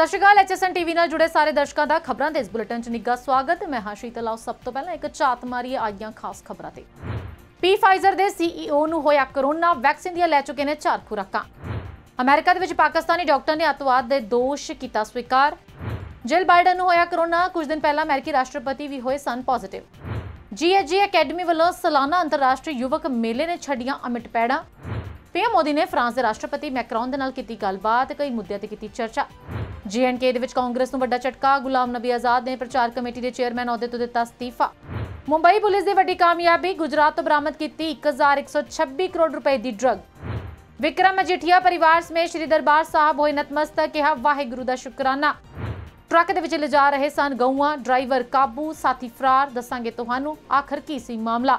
ਸਤਿ ਸ਼੍ਰੀ ਅਕਾਲ ਐਚਐਸਐਨ ਟੀਵੀ ਨਾਲ ਜੁੜੇ ਸਾਰੇ ਦਰਸ਼ਕਾਂ ਦਾ ਖਬਰਾਂ ਦੇ ਇਸ ਬੁਲੇਟਿਨ 'ਚ ਨਿੱਘਾ ਸਵਾਗਤ ਮੈਂ ਹਾਂ ਸ਼ੀਤਲ ਆਓ ਸਭ ਤੋਂ ਪਹਿਲਾਂ ਇੱਕ ਝਾਤ ਮਾਰੀ ਆਈਆਂ ਖਾਸ ਖਬਰਾਂ ਤੇ ਪੀ ਫਾਈਜ਼ਰ ਦੇ ਸੀਈਓ ਨੂੰ ਹੋਇਆ ਕਰੋਨਾ ਵੈਕਸੀਨ ਦੀਆਂ ਲੈ ਚੁੱਕੇ ਨੇ ਚਾਰ ਖੁਰਾਕਾਂ ਅਮਰੀਕਾ ਦੇ ਵਿੱਚ ਪਾਕਿਸਤਾਨੀ ਡਾਕਟਰ ਨੇ ਅਤਵਾਦ ਦੇ ਦੋਸ਼ ਕੀਤਾ ਸਵੀਕਾਰ ਜਿਲ ਬਾਈਡਨ ਨੂੰ ਹੋਇਆ ਕਰੋਨਾ ਕੁਝ ਦਿਨ ਪਹਿਲਾਂ ਅਮਰੀਕੀ ਰਾਸ਼ਟਰਪਤੀ ਵੀ ਹੋਏ ਸਨ ਪੋਜ਼ਿਟਿਵ ਜੀਐਜੀ ਅਕੈਡਮੀ ਵੱਲੋਂ ਸਾਲਾਨਾ ਅੰਤਰਰਾਸ਼ਟਰੀ ਯੁਵਕ ਮੇਲੇ ਨੇ ਛੱਡੀਆਂ ਅਮਿਟ ਪੈੜਾਂ ਪੀਐਮ ਮੋਦੀ ਨੇ ਫਰਾਂਸ ਦੇ ਰਾਸ਼ਟਰਪਤੀ ਮੈਕਰੋਨ ਦੇ ਨਾਲ ਕੀਤੀ ਗੱਲਬਾਤ ਕਈ ਮੁੱਦਿਆਂ ਤੇ ਕੀਤੀ ਚਰਚਾ ਜੀਐਨਕੇ ਦੇ ਵਿੱਚ ਕਾਂਗਰਸ ਨੂੰ ਵੱਡਾ ਝਟਕਾ ਗੁਲਾਮ ਨਬੀ ਆਜ਼ਾਦ ਨੇ ਪ੍ਰਚਾਰ ਕਮੇਟੀ ਦੇ ਚੇਅਰਮੈਨ ਅਹੁਦੇ ਤੋਂ ਦਿੱਤਾ ਅਸਤੀਫਾ ਮੁੰਬਈ ਪੁਲਿਸ ਦੀ ਵੱਡੀ ਕਾਮਯਾਬੀ ਗੁਜਰਾਤ ਤੋਂ ਬਰਾਮਦ ਕੀਤੀ 1126 ਕਰੋੜ ਰੁਪਏ ਦੀ ਡਰੱਗ ਵਿਕਰਮ ਅਜੀਠੀਆ ਪਰਿਵਾਰ ਸਮੇਤ ਸ੍ਰੀ ਦਰਬਾਰ ਸਾਹਿਬ ਹੋਏ ਨਤਮਸਤਕ ਕਿਹਾ ਵਾਹਿਗੁਰੂ ਦਾ ਸ਼ੁਕਰਾਨਾ ਟਰੱਕ ਦੇ ਵਿੱਚ ਲਿਜਾ ਰਹੇ ਸਨ ਗਊਆਂ ਡਰਾਈਵਰ ਕਾਬੂ ਸਾਥੀ ਫਰਾਰ ਦੱਸਾਂਗੇ ਤੁਹਾਨੂੰ ਆਖਰ ਕੀ ਸੀ ਮਾਮਲਾ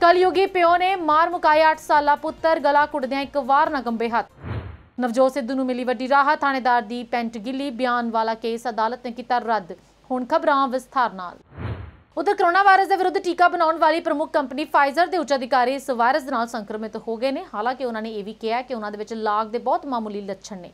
ਕਲਯੁਗੀ ਪਿਓ ਨੇ ਮਾਰ ਮੁਕਾਇਆ 8 ਸਾਲਾ ਪੁੱਤਰ ਗਲਾ ਕੁੱਟਦਿਆਂ ਇੱਕ ਵਾਰ ਨਾ ਗੰਬੇ ਹੱਥ ਨਵਜੋਤ ਸਿੱਧੂ ਨੂੰ ਮਿਲੀ ਵੱਡੀ ਰਾਹਤ ਥਾਣੇਦਾਰ ਦੀ ਪੈਂਟ ਗਿੱਲੀ ਬਿਆਨ ਵਾਲਾ ਕੇਸ ਅਦਾਲਤ ਨੇ ਕੀਤਾ ਰੱਦ ਹੁਣ ਖਬਰਾਂ ਵਿਸਥਾਰ ਨਾਲ ਉਧਰ ਕਰੋਨਾ ਵਾਇਰਸ ਦੇ ਵਿਰੁੱਧ ਟੀਕਾ ਬਣਾਉਣ ਵਾਲੀ ਪ੍ਰਮੁੱਖ ਕੰਪਨੀ ਫਾਈਜ਼ਰ ਦੇ ਉੱਚ ਅਧਿਕਾਰੀ ਇਸ ਵਾਇਰਸ ਨਾਲ ਸੰਕਰਮਿਤ ਹੋ ਗਏ ਨੇ ਹਾਲਾਂਕਿ ਉਹਨਾਂ ਨੇ ਇਹ ਵੀ ਕਿਹਾ ਕਿ ਉਹਨਾਂ ਦੇ ਵਿੱਚ ਲਾਗ ਦੇ ਬਹੁਤ ਮਾਮੂਲੀ ਲੱਛਣ ਨੇ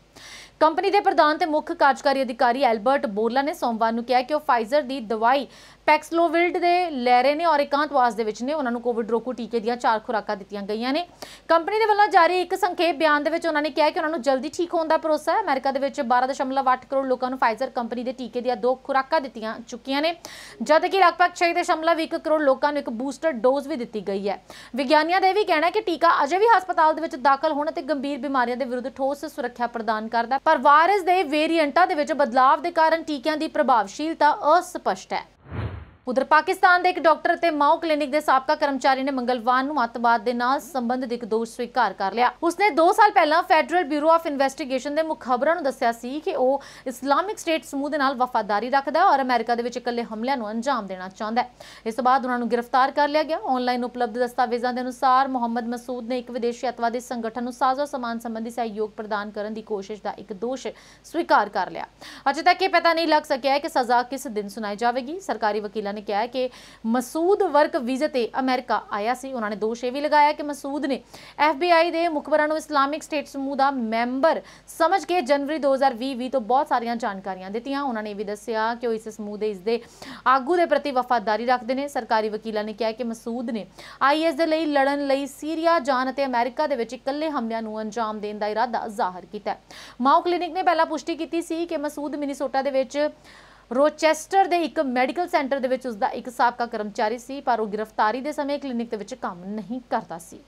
ਕੰਪਨੀ ਦੇ ਪ੍ਰਧਾਨ ਤੇ ਮੁੱਖ ਕਾਰਜਕਾਰੀ ਅਧਿਕਾਰੀ ਐਲਬਰਟ ਬੋਰਲਾ ਨੇ ਸੋਮਵਾਰ ਨੂੰ ਕਿਹਾ ਕਿ ਉਹ ਫਾਈਜ਼ਰ ਦੀ ਦਵਾਈ ਪੈਕਸਲੋਵਿਲਡ ਦੇ ਲੈ ਰਹੇ ਨੇ ਔਰ ਇਕਾਂਤਵਾਸ ਦੇ ਵਿੱਚ ਨੇ ਉਹਨਾਂ ਨੂੰ ਕੋਵਿਡ ਰੋਕੂ ਟੀਕੇ ਦੀਆਂ ਚਾਰ ਖੁਰਾਕਾਂ ਦਿੱਤੀਆਂ ਗਈਆਂ ਨੇ ਕੰਪਨੀ ਦੇ ਵੱਲੋਂ ਜਾਰੀ ਇੱਕ ਸੰਖੇਪ ਬਿਆਨ ਦੇ ਵਿੱਚ ਉਹਨਾਂ ਨੇ ਕਿਹਾ ਕਿ ਉਹਨਾਂ ਨੂੰ ਜਲਦੀ ਠੀਕ ਹੋਣ ਦਾ ਭਰੋਸਾ ਹੈ ਅਮਰੀਕਾ ਦੇ ਵਿੱਚ 12.8 ਕਰੋੜ ਲੋਕਾਂ ਨੂੰ ਫਾਈਜ਼ਰ ਕੰਪਨੀ ਦੇ ਟੀਕੇ ਦੀਆਂ ਦੋ ਖੁਰਾਕਾਂ ਦਿੱਤੀਆਂ ਚੁੱਕੀਆਂ ਨੇ ਜਦ ਕਿ ਲਗਭਗ 6.1 ਕਰੋੜ ਲੋਕਾਂ ਨੂੰ ਇੱਕ ਬੂਸਟਰ ਡੋਜ਼ ਵੀ ਦਿੱਤੀ ਗਈ ਹੈ ਵਿਗਿਆਨੀਆਂ ਦਾ ਇਹ ਵੀ ਕਹਿਣਾ ਹੈ ਕਿ ਟੀਕਾ ਅਜੇ ਵੀ ਹਸਪਤਾਲ ਦੇ ਵਿੱਚ ਦਾਖਲ ਹੋਣ ਅਤੇ ਗੰਭੀਰ ਬਿਮਾਰੀਆਂ ਦੇ ਵਿਰੁੱਧ ਠੋਸ ਸੁਰੱਖਿਆ ਪ੍ਰਦਾਨ ਕਰਦਾ ਪਰ ਵਾਇਰਸ ਦੇ ਵੇਰੀਐਂਟਾਂ ਦੇ ਵਿੱਚ ਬਦਲਾਅ ਦੇ ਕਾਰਨ ਟੀਕਿਆਂ ਦੀ ਪ੍ਰਭਾਵਸ਼ੀਲਤਾ ਅਸਪਸ਼ਟ ਹੈ ਉਧਰ ਪਾਕਿਸਤਾਨ ਦੇ ਇੱਕ ਡਾਕਟਰ ਅਤੇ ਮਾਓ ਕਲੀਨਿਕ ਦੇ ਸਾਬਕਾ ਕਰਮਚਾਰੀ ਨੇ ਮੰਗਲਵਾਰ ਨੂੰ ਅੱਤਵਾਦ ਦੇ ਨਾਲ ਸੰਬੰਧਿਤ ਇੱਕ ਦੋਸ਼ ਸਵੀਕਾਰ ਕਰ ਲਿਆ ਉਸਨੇ 2 ਸਾਲ ਪਹਿਲਾਂ ਫੈਡਰਲ ਬਿਊਰੋ ਆਫ ਇਨਵੈਸਟੀਗੇਸ਼ਨ ਦੇ ਮੁਖਬਰਾਂ ਨੂੰ ਦੱਸਿਆ ਸੀ ਕਿ ਉਹ ਇਸਲਾਮਿਕ ਸਟੇਟ ਸਮੂਹ ਦੇ ਨਾਲ ਵਫਾਦਾਰੀ ਰੱਖਦਾ ਹੈ ਔਰ ਅਮਰੀਕਾ ਦੇ ਵਿੱਚ ਇਕੱਲੇ ਹਮਲਿਆਂ ਨੂੰ ਅੰਜਾਮ ਦੇਣਾ ਚਾਹੁੰਦਾ ਹੈ ਇਸ ਤੋਂ ਬਾਅਦ ਉਹਨਾਂ ਨੂੰ ਗ੍ਰਿਫਤਾਰ ਕਰ ਲਿਆ ਗਿਆ ਆਨਲਾਈਨ ਉਪਲਬਧ ਦਸਤਾਵੇਜ਼ਾਂ ਦੇ ਅਨੁਸਾਰ ਮੁਹੰਮਦ ਮਸੂਦ ਨੇ ਇੱਕ ਵਿਦੇਸ਼ੀ ਅਤਵਾਦੀ ਸੰਗਠਨ ਨੂੰ ਸਾਜ਼ੋ ਸਮਾਨ ਸੰਬੰਧੀ ਸਹਿਯੋਗ ਪ੍ਰਦਾਨ ਕਰਨ ਦੀ ਕੋਸ਼ਿਸ਼ ਦਾ ਇੱਕ ਦੋਸ਼ ਸਵੀਕਾਰ ਕਰ ਲਿਆ ਅਜੇ ਤੱਕ ਇਹ ਪਤਾ ਨਹੀਂ ਲੱਗ ਸਕਿਆ ਹੈ ਕਿ ਸਜ਼ਾ ਕਿਸ ਦਿਨ ਸੁਣਾਈ ਜਾਵੇਗੀ ਸਰਕਾਰੀ ਵਕੀਲਾਂ ਨੇ ਕਿਹਾ ਹੈ ਕਿ ਮਸੂਦ ਵਰਕ ਵੀਜ਼ੇ ਤੇ ਅਮਰੀਕਾ ਆਇਆ ਸੀ ਉਹਨਾਂ ਨੇ ਦੋਸ਼ ਇਹ ਵੀ ਲਗਾਇਆ ਕਿ ਮਸੂਦ ਨੇ ਐਫਬੀਆਈ ਦੇ ਮੁਖਬਰਾਂ ਨੂੰ ਇਸਲਾਮਿਕ ਸਟੇਟ ਸਮੂਹ ਦਾ ਮੈਂਬਰ ਸਮਝ ਕੇ ਜਨਵਰੀ 2020 ਵੀ ਤੋਂ ਬਹੁਤ ਸਾਰੀਆਂ ਜਾਣਕਾਰੀਆਂ ਦਿੱਤੀਆਂ ਉਹਨਾਂ ਨੇ ਵੀ ਦੱਸਿਆ ਕਿ ਉਹ ਇਸ ਸਮੂਹ ਦੇ ਇਸ ਦੇ ਆਗੂ ਦੇ ਪ੍ਰਤੀ ਵਫਾਦਾਰੀ ਰੱਖਦੇ ਨੇ ਸਰਕਾਰੀ ਵਕੀਲਾਂ ਨੇ ਕਿਹਾ ਕਿ ਮਸੂਦ ਨੇ ਆਈਐਸ ਦੇ ਲਈ ਲੜਨ ਲਈ ਸੀਰੀਆ ਜਾਣ ਅਤੇ ਅਮਰੀਕਾ ਦੇ ਵਿੱਚ ਇਕੱਲੇ ਹਮਲਿਆਂ ਨੂੰ ਅੰਜਾਮ ਦੇਣ ਦਾ ਇਰਾਦਾ ਜ਼ਾਹਰ ਕੀਤਾ ਮਾਓ ਕਲੀਨਿਕ ਨੇ ਪਹਿਲਾਂ ਪੁਸ਼ਟੀ ਕੀਤੀ ਸੀ ਕਿ ਮਸੂਦ ਖੁਦ ਮਿਨੀਸੋਟਾ ਦੇ ਵਿੱਚ ਰੋਚੈਸਟਰ ਦੇ ਇੱਕ ਮੈਡੀਕਲ ਸੈਂਟਰ ਦੇ ਵਿੱਚ ਉਸ ਦਾ ਇੱਕ ਸਾਬਕਾ ਕਰਮਚਾਰੀ ਸੀ ਪਰ ਉਹ ਗ੍ਰਿਫਤਾਰੀ ਦੇ ਸਮੇਂ ਕਲੀਨਿਕ ਦੇ ਵਿੱਚ ਕੰਮ ਨਹੀਂ ਕਰਦਾ ਸੀ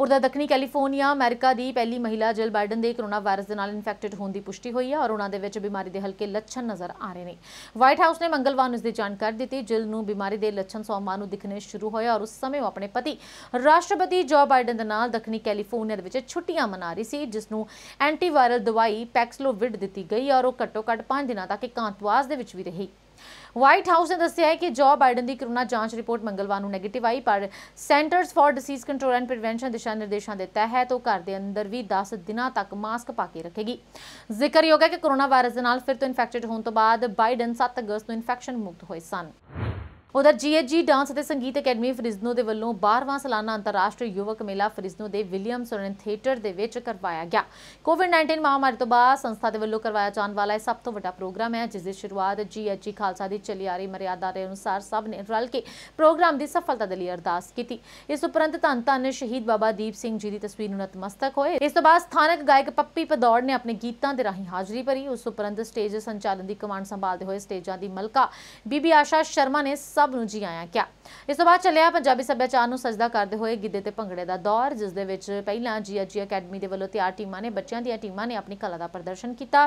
ਉਰਦਾ ਦੱਖਣੀ ਕੈਲੀਫੋਰਨੀਆ ਅਮਰੀਕਾ ਦੀ ਪਹਿਲੀ ਮਹਿਲਾ ਜਿਲ ਬਾਈਡਨ ਦੇ ਕਰੋਨਾ ਵਾਇਰਸ ਦੇ ਨਾਲ ਇਨਫੈਕਟਡ ਹੋਣ ਦੀ ਪੁਸ਼ਟੀ ਹੋਈ ਹੈ ਔਰ ਉਹਨਾਂ ਦੇ ਵਿੱਚ ਬਿਮਾਰੀ ਦੇ ਹਲਕੇ ਲੱਛਣ ਨਜ਼ਰ ਆ ਰਹੇ ਨੇ ਵਾਈਟ ਹਾਊਸ ਨੇ ਮੰਗਲਵਾਰ ਨੂੰ ਇਸ ਦੀ ਜਾਣਕਾਰੀ ਦਿੱਤੀ ਜਿਲ ਨੂੰ ਬਿਮਾਰੀ ਦੇ ਲੱਛਣ ਸੋਮਵਾਰ ਨੂੰ ਦਿਖਣੇ ਸ਼ੁਰੂ ਹੋਏ ਔਰ ਉਸ ਸਮੇਂ ਉਹ ਆਪਣੇ ਪਤੀ ਰਾਸ਼ਟਰਪਤੀ ਜੋ ਬਾਈਡਨ ਦੇ ਨਾਲ ਦੱਖਣੀ ਕੈਲੀਫੋਰਨੀਆ ਦੇ ਵਿੱਚ ਛੁੱਟੀਆਂ ਮਨਾ ਰਹੀ ਸੀ ਜਿਸ ਨੂੰ ਐਂਟੀਵਾਇਰਲ ਦਵਾਈ ਪੈਕਸਲੋਵਿਡ ਦਿੱਤੀ ਗਈ ਔਰ ਉਹ ਘੱਟੋ-ਘੱਟ 5 ਦਿਨਾਂ ਤੱਕ ਇਕਾਂਤਵਾਸ ਦੇ ਵਿੱਚ ਵੀ ਰਹੀ ਵਾਈਟ ਹਾਊਸ ਨੇ ਦੱਸਿਆ ਹੈ ਕਿ ਜੋ ਬਾਈਡਨ ਦੀ ਕਰੋਨਾ ਜਾਂਚ ਰਿਪੋਰਟ ਮੰਗਲਵਾਰ ਨੂੰ ਨੈਗੇਟਿਵ ਆਈ ਪਰ Centers for Disease Control and Prevention ਦਿਸ਼ਾ ਨਿਰਦੇਸ਼ਾਂ ਦੇ ਤਹਿਤ ਉਹ ਘਰ ਦੇ ਅੰਦਰ ਵੀ 10 ਦਿਨਾਂ ਤੱਕ ਮਾਸਕ ਪਾ ਕੇ ਰੱਖੇਗੀ ਜ਼ਿਕਰਯੋਗ ਹੈ ਕਿ ਕਰੋਨਾ ਵਾਇਰਸ ਨਾਲ ਫਿਰ ਤੋਂ ਇਨਫੈਕਟਡ ਹੋਣ ਤੋਂ ਬਾਅਦ ਬਾਈਡਨ 7 ਅਗਸਤ ਨੂੰ ਇਨਫੈਕਸ਼ਨ ਮੁਕਤ ਹੋਏ ਸਨ ਉਧਰ ਜੀਐਚਜੀ ਡਾਂਸ ਅਤੇ ਸੰਗੀਤ ਅਕੈਡਮੀ ਫਰਿਜ਼ਨੋ ਦੇ ਵੱਲੋਂ 12ਵਾਂ ਸਾਲਾਨਾ ਅੰਤਰਰਾਸ਼ਟਰੀ ਯੁਵਕ ਮੇਲਾ ਫਰਿਜ਼ਨੋ ਦੇ ਵਿਲੀਅਮ ਸੋਰਨ ਥੀਏਟਰ ਦੇ ਵਿੱਚ ਕਰਵਾਇਆ ਗਿਆ ਕੋਵਿਡ-19 ਮਹਾਮਾਰੀ ਤੋਂ ਬਾਅਦ ਸੰਸਥਾ ਦੇ ਵੱਲੋਂ ਕਰਵਾਇਆ ਜਾਣ ਵਾਲਾ ਇਹ ਸਭ ਤੋਂ ਵੱਡਾ ਪ੍ਰੋਗਰਾਮ ਹੈ ਜਿਸ ਦੀ ਸ਼ੁਰੂਆਤ ਜੀਐਚਜੀ ਖਾਲਸਾ ਦੀ ਚੱਲੀ ਆ ਰਹੀ ਮਰਿਆਦਾ ਦੇ ਅਨੁਸਾਰ ਸਭ ਨੇ ਰਲ ਕੇ ਪ੍ਰੋਗਰਾਮ ਦੀ ਸਫਲਤਾ ਦੇ ਲਈ ਅਰਦਾਸ ਕੀਤੀ ਇਸ ਉਪਰੰਤ ਧੰਨ ਧੰਨ ਸ਼ਹੀਦ ਬਾਬਾ ਦੀਪ ਸਿੰਘ ਜੀ ਦੀ ਤਸਵੀਰ ਨੂੰ ਨਤਮਸਤਕ ਹੋਏ ਇਸ ਤੋਂ ਬਾਅਦ ਸਥਾਨਕ ਗਾਇਕ ਪੱਪੀ ਪਦੌੜ ਨੇ ਆਪਣੇ ਗੀਤਾਂ ਦੇ ਰਾਹੀਂ ਹਾਜ਼ਰੀ ਭਰੀ ਉਸ ਉਪਰੰਤ ਸਟੇਜ ਸੰਚਾਲਨ ਦੀ ਕਮਾਂਡ ਸੰਭਾਲਦੇ ਹੋਏ ਸਟੇਜਾਂ ਦੀ ਮਲਕਾ ਬੀਬੀ ਆਸ਼ਾ ਸ਼ਰਮਾ ਨੇ ਸਭ ਨੂੰ ਜੀ ਆਇਆਂ ਕਿਆ ਇਸ ਤੋਂ ਬਾਅਦ ਚੱਲਿਆ ਪੰਜਾਬੀ ਸੱਭਿਆਚਾਰ ਨੂੰ ਸਜਦਾ ਕਰਦੇ ਹੋਏ ਗਿੱਧੇ ਤੇ ਭੰਗੜੇ ਦਾ ਦੌਰ ਜਿਸ ਦੇ ਵਿੱਚ ਪਹਿਲਾਂ ਜੀਆ ਜੀ ਅਕੈਡਮੀ ਦੇ ਵੱਲੋਂ ਤਿਆਰ ਟੀਮਾਂ ਨੇ ਬੱਚਿਆਂ ਦੀਆਂ ਟੀਮਾਂ ਨੇ ਆਪਣੀ ਕਲਾ ਦਾ ਪ੍ਰਦਰਸ਼ਨ ਕੀਤਾ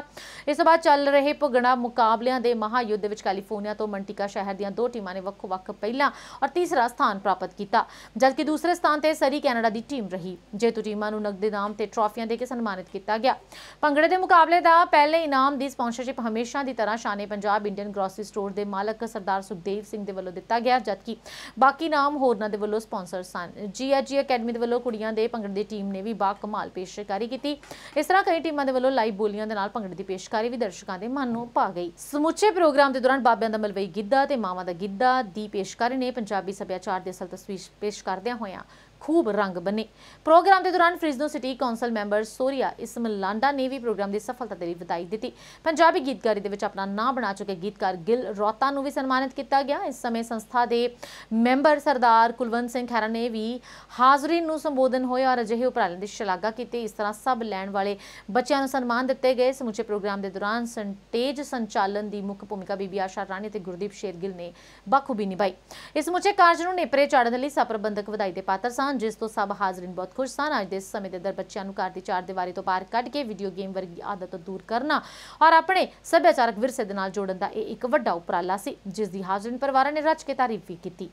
ਇਸ ਤੋਂ ਬਾਅਦ ਚੱਲ ਰਹੇ ਭੰਗੜਾ ਮੁਕਾਬਲਿਆਂ ਦੇ ਮਹਾਯੁੱਧ ਦੇ ਵਿੱਚ ਕੈਲੀਫੋਰਨੀਆ ਤੋਂ ਮੰਟਿਕਾ ਸ਼ਹਿਰ ਦੀਆਂ ਦੋ ਟੀਮਾਂ ਨੇ ਵੱਖ-ਵੱਖ ਪਹਿਲਾ ਔਰ ਤੀਸਰਾ ਸਥਾਨ ਪ੍ਰਾਪਤ ਕੀਤਾ ਜਦਕਿ ਦੂਸਰੇ ਸਥਾਨ ਤੇ ਸਰੀ ਕੈਨੇਡਾ ਦੀ ਟੀਮ ਰਹੀ ਜੇਤੂ ਟੀਮਾਂ ਨੂੰ ਨਗਦ ਇਨਾਮ ਤੇ ਟਰਾਫੀਆਂ ਦੇ ਕੇ ਸਨਮਾਨਿਤ ਕੀਤਾ ਗਿਆ ਭੰਗੜੇ ਦੇ ਮੁਕਾਬਲੇ ਦਾ ਪਹਿਲੇ ਇਨਾਮ ਦੀ ਸਪਾਂਸਰਸ਼ਿਪ ਹਮੇਸ਼ਾ ਦੀ ਤਰ੍ਹਾਂ Shane Punjab Indian grocery store ਦੇ ਮਾਲਕ ਸਰਦਾਰ ਸੁਖਦੇਵ ਸਿੰਘ ਦੇ ਵੱਲੋਂ ਦਿੱਤਾ ਗਿਆ ਜਦਕਿ ਬਾਕੀ ਨਾਮ ਹੋਰਨਾਂ ਦੇ ਵੱਲੋਂ ਸਪਾਂਸਰ ਸਨ ਜੀਐਜੀ ਅਕੈਡਮੀ ਦੇ ਵੱਲੋਂ ਕੁੜੀਆਂ ਦੇ ਭੰਗੜੇ ਦੀ ਟੀਮ ਨੇ ਵੀ ਬਾ ਕਮਾਲ ਪੇਸ਼ਕਾਰੀ ਕੀਤੀ ਇਸ ਤਰ੍ਹਾਂ ਕਈ ਟੀਮਾਂ ਦੇ ਵੱਲੋਂ ਲਾਈਵ ਬੋਲੀਆਂ ਦੇ ਨਾਲ ਭੰਗੜੇ ਦੀ ਪੇਸ਼ਕਾਰੀ ਵੀ ਦਰਸ਼ਕਾਂ ਦੇ ਮਨ ਨੂੰ ਪਾ ਗਈ ਸਮੁੱਚੇ ਪ੍ਰੋਗਰਾਮ ਦੇ ਦੌਰਾਨ ਬਾਬਿਆਂ ਦਾ ਮਲਵਈ ਗਿੱਧਾ ਤੇ ਮਾਵਾਂ ਦਾ ਗਿੱਧਾ ਦੀ ਪੇਸ਼ਕਾਰੀ ਨੇ ਪੰਜਾਬੀ ਸੱਭਿਆਚਾਰ ਦੀ ਅਸਲ ਤਸਵੀਰ ਪੇਸ਼ ਕਰਦਿਆਂ ਹੋਇਆਂ ਖੂਬ ਰੰਗ ਬੰਨੇ ਪ੍ਰੋਗਰਾਮ ਦੇ ਦੌਰਾਨ Fresno city council member Soria ਇਸਮ ਲਾਂਡਾ ਨੇ ਵੀ ਪ੍ਰੋਗਰਾਮ ਦੀ ਸਫਲਤਾ ਦੇ ਲਈ ਵਧਾਈ ਦਿੱਤੀ ਪੰਜਾਬੀ ਗੀਤਕਾਰੀ ਦੇ ਵਿੱਚ ਆਪਣਾ ਨਾਂ ਬਣਾ ਚੁੱਕੇ ਗੀਤਕਾਰ ਗਿਲ ਰੋਤਾ ਨੂੰ ਵੀ ਸਨਮਾਨਿਤ ਕੀਤਾ ਗਿਆ ਇਸ ਸਮੇਂ ਸੰਸਥਾ ਦੇ ਮੈਂਬਰ ਸਰਦਾਰ ਕੁਲਵੰਤ ਸਿੰਘ ਖੈਰਾ ਨੇ ਵੀ ਹਾਜ਼ਰੀਨ ਨੂੰ ਸੰਬੋਧਨ ਹੋਇਆ ਔਰ ਅਜਿਹੇ ਉਪਰਾਲੇ ਦੀ ਸ਼ਲਾਘਾ ਕੀਤੀ ਇਸ ਤਰ੍ਹਾਂ ਸਭ ਲੈਣ ਵਾਲੇ ਬੱਚਿਆਂ ਨੂੰ ਸਨਮਾਨ ਦਿੱਤੇ ਗਏ ਸਮੁੱਚੇ ਪ੍ਰੋਗਰਾਮ ਦੇ ਦੌਰਾਨ ਸੰਤੇਜ ਸੰਚਾਲਨ ਦੀ ਮੁੱਖ ਭੂਮਿਕਾ ਬੀਬੀ ਆਸ਼ਾ ਰਾਣੀ ਤੇ ਗੁਰਦੀਪ ਸ਼ੇਰਗਿਲ ਨੇ ਬਖੂਬੀ ਨਿਭਾਈ ਇਸ ਸਮੁੱਚੇ ਕਾਰਜ ਨੂੰ ਨੇਪਰੇ ਚਾੜਨ ਲਈ ਸਪਰਬੰਧਕ ਵਧਾਈ ਦੇ ਪਾਤਰ ਸਨ ਸਨ ਜਿਸ ਤੋਂ ਸਭ ਹਾਜ਼ਰੀਨ ਬਹੁਤ ਖੁਸ਼ ਸਨ ਅੱਜ ਦੇ ਸਮੇਂ ਦੇ ਦਰ ਬੱਚਿਆਂ ਨੂੰ ਘਰ ਦੀ ਚਾਰ ਦੀਵਾਰੀ ਤੋਂ ਬਾਹਰ ਕੱਢ ਕੇ ਵੀਡੀਓ ਗੇਮ ਵਰਗੀ ਆਦਤ ਤੋਂ ਦੂਰ ਕਰਨਾ ਔਰ ਆਪਣੇ ਸੱਭਿਆਚਾਰਕ ਵਿਰਸੇ ਦੇ ਨਾਲ ਜੋੜਨ ਦਾ ਇਹ ਇੱਕ ਵੱਡਾ ਉਪਰਾਲਾ ਸੀ ਜਿਸ ਦੀ ਹਾਜ਼ਰੀਨ ਪਰਿਵਾਰਾਂ ਨੇ ਰੱਜ ਕੇ ਤਾਰੀਫ ਵੀ ਕੀਤੀ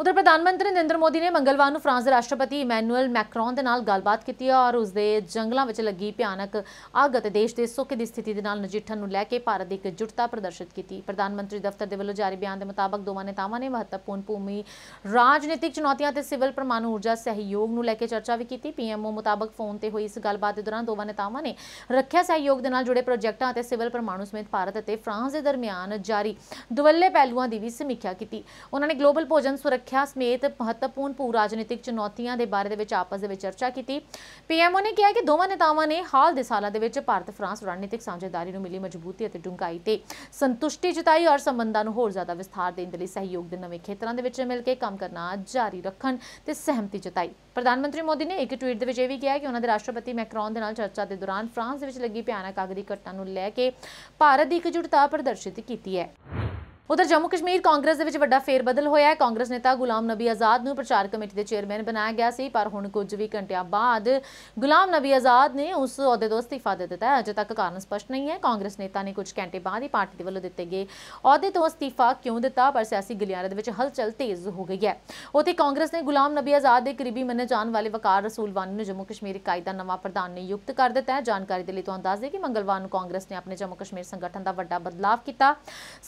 ਉਧਰ ਪ੍ਰਧਾਨ ਮੰਤਰੀ ਨਰਿੰਦਰ ਮੋਦੀ ਨੇ ਮੰਗਲਵਾਰ ਨੂੰ ਫਰਾਂਸ ਦੇ ਰਾਸ਼ਟਰਪਤੀ ਇਮੈਨੂਅਲ ਮੈਕਰੋਨ ਦੇ ਨਾਲ ਗੱਲਬਾਤ ਕੀਤੀ ਔਰ ਉਸ ਦੇ ਜੰਗਲਾਂ ਵਿੱਚ ਲੱਗੀ ਭਿਆਨਕ ਅੱਗ ਅਤੇ ਦੇਸ਼ ਦੇ ਸੁੱਕੇ ਦੀ ਸਥਿਤੀ ਦੇ ਨਾਲ ਨਜਿੱਠਣ ਨੂੰ ਲੈ ਕੇ ਭਾਰਤ ਦੀ ਇਕਜੁੱਟਤਾ ਪ੍ਰਦਰਸ਼ਿਤ ਕੀਤੀ ਪ੍ਰਧਾਨ ਮੰਤਰੀ ਦਫ਼ਤਰ ਦੇ ਵੱਲੋਂ ਜਾਰੀ ਬਿਆਨ ਦੇ ਮੁਤਾਬਕ ਦੋਵਾਂ ਨੇਤਾਵਾਂ ਨੇ ਮਹੱਤਵਪੂਰਨ ਭੂਮੀ ਰਾਜਨੀਤਿਕ ਚੁਣੌਤੀਆਂ ਤੇ ਸਿਵਲ ਪਰਮਾਣੂ ਊਰਜਾ ਸਹਿਯੋਗ ਨੂੰ ਲੈ ਕੇ ਚਰਚਾ ਵੀ ਕੀਤੀ ਪੀਐਮਓ ਮੁਤਾਬਕ ਫੋਨ ਤੇ ਹੋਈ ਇਸ ਗੱਲਬਾਤ ਦੇ ਦੌਰਾਨ ਦੋਵਾਂ ਨੇਤਾਵਾਂ ਨੇ ਰੱਖਿਆ ਸਹਿਯੋਗ ਦੇ ਨਾਲ ਜੁੜੇ ਪ੍ਰੋਜੈਕਟਾਂ ਅਤੇ ਸਿਵਲ ਪਰਮਾਣੂ ਸਮੇਤ ਭਾਰਤ ਅਤੇ ਫਰਾਂਸ ਦੇ ਦਰਮਿਆਨ ਜਾਰੀ ਦੁਵੱਲੇ ਪਹਿਲੂਆਂ ਦੀ ਵੀ ਸਮੀਖਿਆ ਕੀਤੀ ਉਹਨਾਂ ਨੇ ਗਲੋਬਲ ਭੋਜਨ ਸੁਰੱਖਿਆ ਸੁਰੱਖਿਆ ਸਮੇਤ ਮਹੱਤਵਪੂਰਨ ਭੂ ਰਾਜਨੀਤਿਕ ਚੁਣੌਤੀਆਂ ਦੇ ਬਾਰੇ ਦੇ ਵਿੱਚ ਆਪਸ ਦੇ ਵਿੱਚ ਚਰਚਾ ਕੀਤੀ ਪੀਐਮਓ ਨੇ ਕਿਹਾ ਕਿ ਦੋਵਾਂ ਨੇਤਾਵਾਂ ਨੇ ਹਾਲ ਦੇ ਸਾਲਾਂ ਦੇ ਵਿੱਚ ਭਾਰਤ ਫਰਾਂਸ ਰਣਨੀਤਿਕ ਸਾਂਝੇਦਾਰੀ ਨੂੰ ਮਿਲੀ ਮਜ਼ਬੂਤੀ ਅਤੇ ਡੂੰਘਾਈ ਤੇ ਸੰਤੁਸ਼ਟੀ ਜਤਾਈ ਔਰ ਸੰਬੰਧਾਂ ਨੂੰ ਹੋਰ ਜ਼ਿਆਦਾ ਵਿਸਥਾਰ ਦੇਣ ਦੇ ਲਈ ਸਹਿਯੋਗ ਦੇ ਨਵੇਂ ਖੇਤਰਾਂ ਦੇ ਵਿੱਚ ਮਿਲ ਕੇ ਕੰਮ ਕਰਨਾ ਜਾਰੀ ਰੱਖਣ ਤੇ ਸਹਿਮਤੀ ਜਤਾਈ ਪ੍ਰਧਾਨ ਮੰਤਰੀ ਮੋਦੀ ਨੇ ਇੱਕ ਟਵੀਟ ਦੇ ਵਿੱਚ ਇਹ ਵੀ ਕਿਹਾ ਕਿ ਉਹਨਾਂ ਦੇ ਰਾਸ਼ਟਰਪਤੀ ਮੈਕਰੋਨ ਦੇ ਨਾਲ ਚਰਚਾ ਦੇ ਦੌਰਾਨ ਫਰਾਂਸ ਦੇ ਵਿੱਚ ਲੱਗੀ ਭਿਆਨਕ ਆਗ ਦੀ ਘਟਨਾ ਨੂੰ ਲੈ ਕੇ ਭਾਰਤ ਦੀ ਇਕਜੁੱਟਤਾ ਪ੍ਰਦਰਸ਼ਿਤ ਕੀਤੀ ਹੈ ਉਧਰ ਜੰਮੂ ਕਸ਼ਮੀਰ ਕਾਂਗਰਸ ਦੇ ਵਿੱਚ ਵੱਡਾ ਫੇਰਬਦਲ ਹੋਇਆ ਹੈ ਕਾਂਗਰਸ ਨੇਤਾ ਗੁਲਾਮ ਨਬੀ ਆਜ਼ਾਦ ਨੂੰ ਪ੍ਰਚਾਰ ਕਮੇਟੀ ਦੇ ਚੇਅਰਮੈਨ ਬਣਾਇਆ ਗਿਆ ਸੀ ਪਰ ਹੁਣ ਕੁਝ ਵੀ ਘੰਟਿਆਂ ਬਾਅਦ ਗੁਲਾਮ ਨਬੀ ਆਜ਼ਾਦ ਨੇ ਉਸ ਅਹੁਦੇ ਤੋਂ ਅਸਤੀਫਾ ਦੇ ਦਿੱਤਾ ਹੈ ਅਜੇ ਤੱਕ ਕਾਰਨ ਸਪਸ਼ਟ ਨਹੀਂ ਹੈ ਕਾਂਗਰਸ ਨੇਤਾ ਨੇ ਕੁਝ ਘੰਟੇ ਬਾਅਦ ਹੀ ਪਾਰਟੀ ਦੇ ਵੱਲੋਂ ਦਿੱਤੇ ਗਏ ਅਹੁਦੇ ਤੋਂ ਅਸਤੀਫਾ ਕਿਉਂ ਦਿੱਤਾ ਪਰ ਸਿਆਸੀ ਗਲਿਆਰੇ ਦੇ ਵਿੱਚ ਹਲਚਲ ਤੇਜ਼ ਹੋ ਗਈ ਹੈ ਉਥੇ ਕਾਂਗਰਸ ਨੇ ਗੁਲਾਮ ਨਬੀ ਆਜ਼ਾਦ ਦੇ ਕਰੀਬੀ ਮੰਨੇ ਜਾਣ ਵਾਲੇ ਵਕਾਰ ਰਸੂਲਵਾਨੀ ਨੂੰ ਜੰਮੂ ਕਸ਼ਮੀਰ ਇਕਾਈ ਦਾ ਨਵਾਂ ਪ੍ਰਧਾਨ ਨਿਯੁਕਤ ਕਰ ਦਿੱਤਾ ਹੈ ਜਾਣਕਾਰੀ ਦੇ ਲਈ ਤੁਹਾਨੂੰ ਦੱਸ ਦੇ ਕਿ ਮੰਗਲਵਾਰ ਨੂੰ ਕਾਂਗਰਸ ਨੇ ਆਪਣੇ ਜੰਮੂ ਕਸ਼ਮੀਰ ਸੰਗਠਨ ਦਾ ਵੱਡਾ ਬਦਲਾਅ ਕੀਤਾ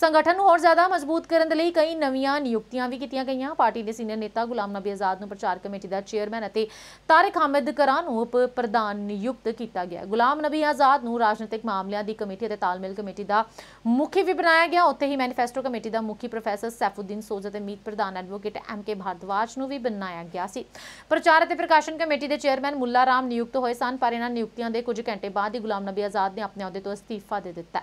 ਸੰਗਠਨ ਨੂੰ ਹੋਰ ਜ਼ਿਆਦਾ ਮਜ਼ਬੂਤ ਕਰਨ ਦੇ ਲਈ ਕਈ ਨਵੀਆਂ ਨਿਯੁਕਤੀਆਂ ਵੀ ਕੀਤੀਆਂ ਗਈਆਂ ਪਾਰਟੀ ਦੇ ਸੀਨੀਅਰ ਨੇਤਾ ਗੁਲਾਮ ਨਬੀ ਆਜ਼ਾਦ ਨੂੰ ਪ੍ਰਚਾਰ ਕਮੇਟੀ ਦਾ ਚੇਅਰਮੈਨ ਅਤੇ ਤਾਰਿਕ ਹਮਦ ਕਰਾਂ ਨੂੰ ਉਪ ਪ੍ਰਧਾਨ ਨਿਯੁਕਤ ਕੀਤਾ ਗਿਆ ਗੁਲਾਮ ਨਬੀ ਆਜ਼ਾਦ ਨੂੰ ਰਾਜਨੀਤਿਕ ਮਾਮਲਿਆਂ ਦੀ ਕਮੇਟੀ ਅਤੇ ਤਾਲਮੇਲ ਕਮੇਟੀ ਦਾ ਮੁਖੀ ਵੀ ਬਣਾਇਆ ਗਿਆ ਉੱਥੇ ਹੀ ਮੈਨੀਫੈਸਟੋ ਕਮੇਟੀ ਦਾ ਮੁਖੀ ਪ੍ਰੋਫੈਸਰ ਸੈਫੁਦੀਨ ਸੋਜ ਅਤੇ ਮੀਤ ਪ੍ਰਧਾਨ ਐਡਵੋਕੇਟ ਐਮ ਕੇ ਭਾਰਦਵਾਜ ਨੂੰ ਵੀ ਬਣਾਇਆ ਗਿਆ ਸੀ ਪ੍ਰਚਾਰ ਅਤੇ ਪ੍ਰਕਾਸ਼ਨ ਕਮੇਟੀ ਦੇ ਚੇਅਰਮੈਨ ਮੁੱਲਾ ਰਾਮ ਨਿਯੁਕਤ ਹੋਏ ਸਨ ਪਰ ਇਹਨਾਂ ਨਿਯੁਕਤੀਆਂ ਦੇ ਕੁਝ ਘੰਟੇ ਬਾਅਦ ਹੀ ਗੁਲਾਮ ਨਬੀ ਆਜ਼ਾਦ ਨੇ ਆਪਣੇ ਅਹੁਦੇ ਤੋਂ ਅਸਤੀਫਾ ਦੇ ਦਿੱਤਾ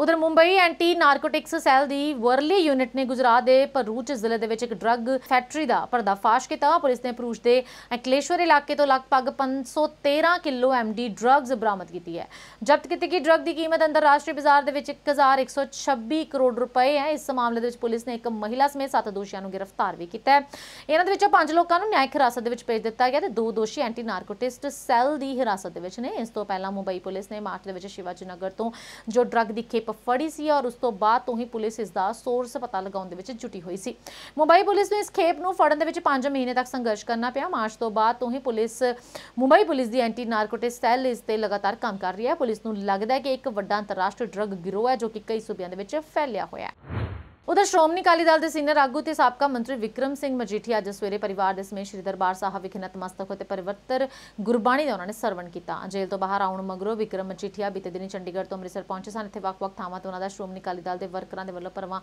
ਉਧਰ ਮੁੰਬਈ ਐਂਟੀ ਨਾਰਕੋਟਿਕਸ ਸੈੱਲ ਦੀ ਵਰਲੀ ਯੂਨਿਟ ਨੇ ਗੁਜਰਾਤ ਦੇ ਪਰੂਚ ਜ਼ਿਲ੍ਹੇ ਦੇ ਵਿੱਚ ਇੱਕ ਡਰੱਗ ਫੈਕਟਰੀ ਦਾ ਪਰਦਾਫਾਸ਼ ਕੀਤਾ ਪੁਲਿਸ ਨੇ ਪਰੂਚ ਦੇ ਅਕਲੇਸ਼ਵਰ ਇਲਾਕੇ ਤੋਂ ਲਗਭਗ 513 ਕਿਲੋ ਐਮਡੀ ਡਰੱਗਸ ਬਰਾਮਦ ਕੀਤੀ ਹੈ ਜ਼ਬਤ ਕੀਤੀ ਗਈ ਡਰੱਗ ਦੀ ਕੀਮਤ ਅੰਤਰਰਾਸ਼ਟਰੀ ਬਾਜ਼ਾਰ ਦੇ ਵਿੱਚ 1126 ਕਰੋੜ ਰੁਪਏ ਹੈ ਇਸ ਮਾਮਲੇ ਦੇ ਵਿੱਚ ਪੁਲਿਸ ਨੇ ਇੱਕ ਮਹਿਲਾ ਸਮੇਤ ਸੱਤ ਦੋਸ਼ੀਆਂ ਨੂੰ ਗ੍ਰਿਫਤਾਰ ਵੀ ਕੀਤਾ ਹੈ ਇਹਨਾਂ ਦੇ ਵਿੱਚੋਂ ਪੰਜ ਲੋਕਾਂ ਨੂੰ ਨਿਆਂਇਕ ਹਿਰਾਸਤ ਦੇ ਵਿੱਚ ਭੇਜ ਦਿੱਤਾ ਗਿਆ ਤੇ ਦੋ ਦੋਸ਼ੀ ਐਂਟੀ ਨਾਰਕੋਟਿਸਟ ਸੈੱਲ ਦੀ ਹਿਰਾਸਤ ਦੇ ਵਿੱਚ ਨੇ ਇਸ ਤੋਂ ਪਹਿਲਾਂ ਮੁੰਬਈ ਪੁਲਿਸ ਨੇ ਮਾਰਚ ਦੇ ਵਿੱਚ ਸ਼ਿਵਾਜੀ ਨਗਰ ਤੋਂ ਜੋ ਡਰੱਗ ਦੀ ਖੇਪ ਟੇਪ ਫੜੀ ਸੀ ਔਰ ਉਸ ਤੋਂ ਬਾਅਦ ਤੋਂ ਹੀ ਪੁਲਿਸ ਇਸ ਦਾ ਸੋਰਸ ਪਤਾ ਲਗਾਉਣ ਦੇ ਵਿੱਚ ਜੁਟੀ ਹੋਈ ਸੀ ਮੁੰਬਈ ਪੁਲਿਸ ਨੂੰ ਇਸ ਖੇਪ ਨੂੰ ਫੜਨ ਦੇ ਵਿੱਚ 5 ਮਹੀਨੇ ਤੱਕ ਸੰਘਰਸ਼ ਕਰਨਾ ਪਿਆ ਮਾਰਚ ਤੋਂ ਬਾਅਦ ਤੋਂ ਹੀ ਪੁਲਿਸ ਮੁੰਬਈ ਪੁਲਿਸ ਦੀ ਐਂਟੀ ਨਾਰਕੋਟਿਕ ਸੈੱਲ ਇਸ ਤੇ ਲਗਾਤਾਰ ਕੰਮ ਕਰ ਰਹੀ ਹੈ ਪੁਲਿਸ ਨੂੰ ਲੱਗਦਾ ਹੈ ਕਿ ਇੱਕ ਵੱਡਾ ਅੰਤਰਰਾਸ਼ਟਰੀ ਡਰੱਗ ਗਿਰੋਹ ਹੈ ਜੋ ਕਿ ਕਈ ਸੂਬਿਆਂ ਦੇ ਵਿੱਚ ਫੈਲਿਆ ਹੋਇਆ ਹੈ ਉਧਰ ਸ਼੍ਰੋਮਣੀ ਅਕਾਲੀ ਦਲ ਦੇ ਸੀਨੀਅਰ ਆਗੂ ਤੇ ਸਾਬਕਾ ਮੰਤਰੀ ਵਿਕਰਮ ਸਿੰਘ ਮਜੀਠੀਆ ਅੱਜ ਸਵੇਰੇ ਪਰਿਵਾਰ ਦੇ ਸਮੇਂ ਸ਼੍ਰੀ ਦਰਬਾਰ ਸਾਹਿਬ ਵਿਖੇ ਨਤਮਸਤਕ ਹੋਤੇ ਪਰਵਰਤਰ ਗੁਰਬਾਣੀ ਦਾ ਉਹਨਾਂ ਨੇ ਸਰਵਣ ਕੀਤਾ ਜੇਲ੍ਹ ਤੋਂ ਬਾਹਰ ਆਉਣ ਮਗਰੋਂ ਵਿਕਰਮ ਮਜੀਠੀਆ ਬੀਤੇ ਦਿਨੀ ਚੰਡੀਗੜ੍ਹ ਤੋਂ ਅੰਮ੍ਰਿਤਸਰ ਪਹੁੰਚੇ ਸਨ ਇੱਥੇ ਵੱਖ-ਵੱਖ ਥਾਵਾਂ ਤੋਂ ਉਹਨਾਂ ਦਾ ਸ਼੍ਰੋਮਣੀ ਅਕਾਲੀ ਦਲ ਦੇ ਵਰਕਰਾਂ ਦੇ ਵੱਲੋਂ ਪਰਵਾ